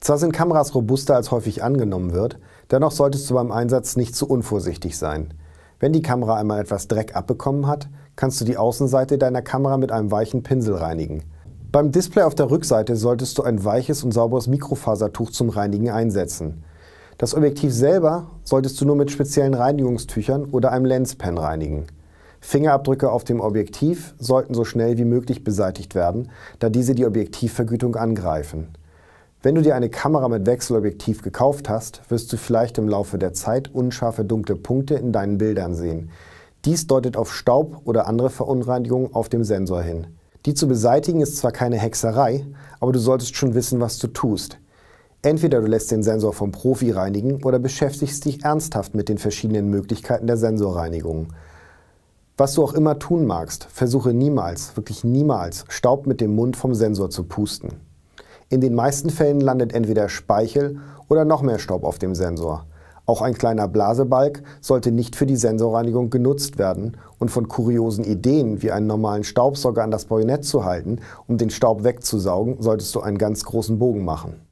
Zwar sind Kameras robuster als häufig angenommen wird, dennoch solltest du beim Einsatz nicht zu unvorsichtig sein. Wenn die Kamera einmal etwas Dreck abbekommen hat, kannst du die Außenseite deiner Kamera mit einem weichen Pinsel reinigen. Beim Display auf der Rückseite solltest du ein weiches und sauberes Mikrofasertuch zum Reinigen einsetzen. Das Objektiv selber solltest du nur mit speziellen Reinigungstüchern oder einem Lenspen reinigen. Fingerabdrücke auf dem Objektiv sollten so schnell wie möglich beseitigt werden, da diese die Objektivvergütung angreifen. Wenn du dir eine Kamera mit Wechselobjektiv gekauft hast, wirst du vielleicht im Laufe der Zeit unscharfe dunkle Punkte in deinen Bildern sehen. Dies deutet auf Staub oder andere Verunreinigungen auf dem Sensor hin. Die zu beseitigen ist zwar keine Hexerei, aber du solltest schon wissen, was du tust. Entweder du lässt den Sensor vom Profi reinigen oder beschäftigst dich ernsthaft mit den verschiedenen Möglichkeiten der Sensorreinigung. Was du auch immer tun magst, versuche niemals, wirklich niemals, Staub mit dem Mund vom Sensor zu pusten. In den meisten Fällen landet entweder Speichel oder noch mehr Staub auf dem Sensor. Auch ein kleiner Blasebalg sollte nicht für die Sensorreinigung genutzt werden und von kuriosen Ideen wie einen normalen Staubsauger an das Bajonett zu halten, um den Staub wegzusaugen, solltest du einen ganz großen Bogen machen.